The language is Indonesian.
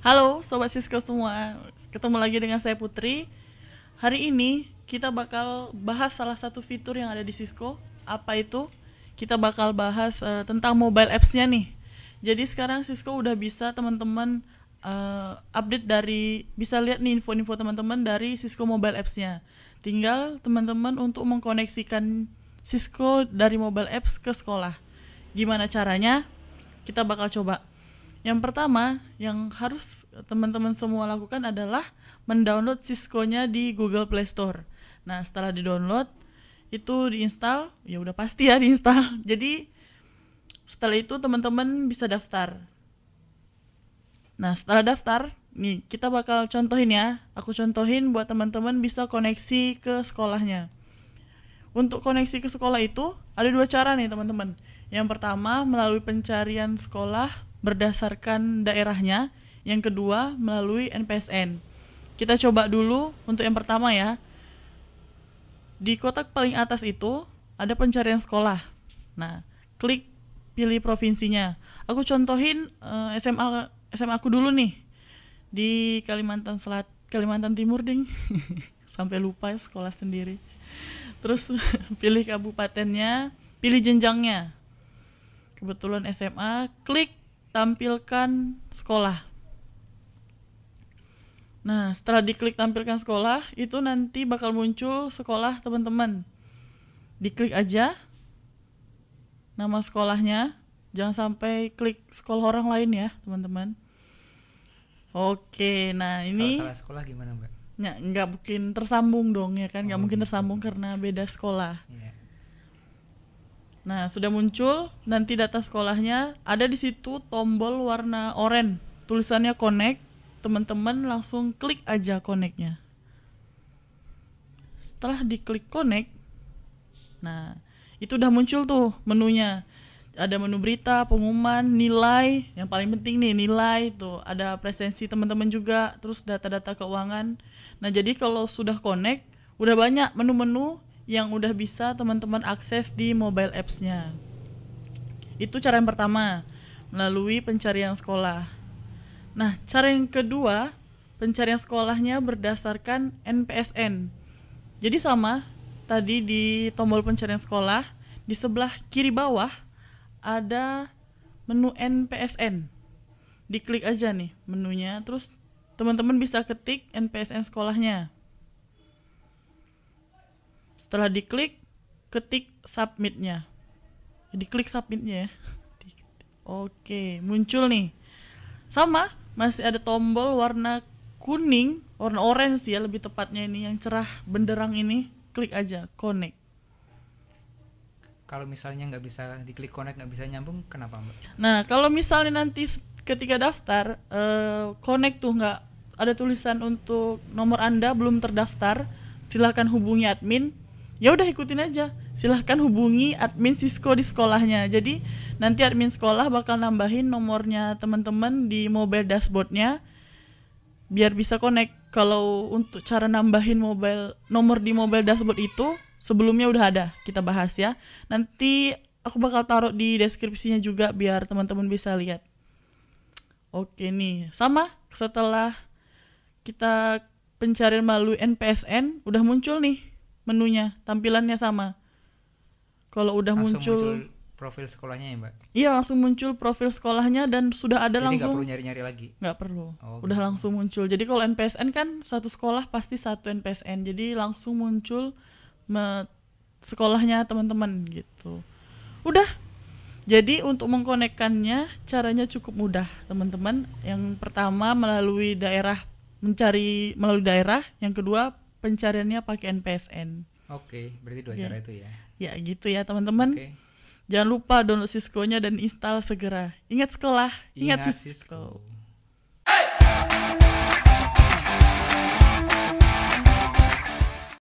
Halo Sobat Sisko semua, ketemu lagi dengan saya Putri Hari ini kita bakal bahas salah satu fitur yang ada di Cisco Apa itu? Kita bakal bahas uh, tentang mobile apps-nya nih Jadi sekarang Cisco udah bisa teman-teman uh, update dari Bisa lihat nih info-info teman-teman dari Cisco mobile apps-nya Tinggal teman-teman untuk mengkoneksikan Cisco dari mobile apps ke sekolah Gimana caranya? Kita bakal coba yang pertama yang harus teman-teman semua lakukan adalah mendownload Cisco-nya di Google Play Store. Nah, setelah di-download itu diinstal, ya udah pasti ya diinstal. Jadi setelah itu teman-teman bisa daftar. Nah, setelah daftar, nih kita bakal contohin ya. Aku contohin buat teman-teman bisa koneksi ke sekolahnya. Untuk koneksi ke sekolah itu ada dua cara nih, teman-teman. Yang pertama melalui pencarian sekolah berdasarkan daerahnya, yang kedua melalui NPSN. Kita coba dulu untuk yang pertama ya. Di kotak paling atas itu ada pencarian sekolah. Nah, klik pilih provinsinya. Aku contohin uh, eh, SMA SMA aku dulu nih di Kalimantan Selat Kalimantan Timur ding sampai lupa ya sekolah sendiri terus pilih kabupatennya pilih jenjangnya kebetulan SMA klik tampilkan sekolah. Nah, setelah diklik tampilkan sekolah, itu nanti bakal muncul sekolah teman-teman. Diklik aja nama sekolahnya. Jangan sampai klik sekolah orang lain ya, teman-teman. Oke, nah ini Kalau salah sekolah gimana, Mbak? Ya, nggak mungkin tersambung dong ya kan, nggak oh, mungkin gitu. tersambung karena beda sekolah. Yeah. Nah, sudah muncul nanti data sekolahnya. Ada di situ tombol warna oranye, tulisannya connect. Teman-teman langsung klik aja connectnya. Setelah diklik connect, nah itu udah muncul tuh menunya. Ada menu berita, pengumuman, nilai, yang paling penting nih nilai tuh. Ada presensi teman-teman juga, terus data-data keuangan. Nah, jadi kalau sudah connect, udah banyak menu-menu yang udah bisa teman-teman akses di mobile apps-nya. Itu cara yang pertama, melalui pencarian sekolah. Nah, cara yang kedua, pencarian sekolahnya berdasarkan NPSN. Jadi sama tadi di tombol pencarian sekolah, di sebelah kiri bawah ada menu NPSN. Diklik aja nih menunya, terus teman-teman bisa ketik NPSN sekolahnya. Setelah diklik, ketik submitnya. Diklik submitnya ya. Oke, muncul nih. Sama, masih ada tombol warna kuning, warna orange ya lebih tepatnya ini yang cerah benderang ini. Klik aja connect. Kalau misalnya nggak bisa diklik connect nggak bisa nyambung, kenapa mbak? Nah, kalau misalnya nanti ketika daftar uh, connect tuh nggak ada tulisan untuk nomor anda belum terdaftar, silahkan hubungi admin ya udah ikutin aja silahkan hubungi admin Cisco di sekolahnya jadi nanti admin sekolah bakal nambahin nomornya teman-teman di mobile dashboardnya biar bisa connect kalau untuk cara nambahin mobile nomor di mobile dashboard itu sebelumnya udah ada kita bahas ya nanti aku bakal taruh di deskripsinya juga biar teman-teman bisa lihat oke nih sama setelah kita pencarian melalui NPSN udah muncul nih menunya tampilannya sama kalau udah langsung muncul, muncul profil sekolahnya ya mbak iya langsung muncul profil sekolahnya dan sudah ada jadi langsung nggak perlu nyari nyari lagi nggak perlu oh, udah gitu. langsung muncul jadi kalau NPSN kan satu sekolah pasti satu NPSN jadi langsung muncul me sekolahnya teman-teman gitu udah jadi untuk mengkonekkannya caranya cukup mudah teman-teman yang pertama melalui daerah mencari melalui daerah yang kedua pencariannya pakai NPSN. Oke, okay, berarti dua ya. cara itu ya. Ya gitu ya teman-teman. Okay. Jangan lupa download Cisco-nya dan install segera. Ingat sekolah, ingat, ingat Cisco. Cisco.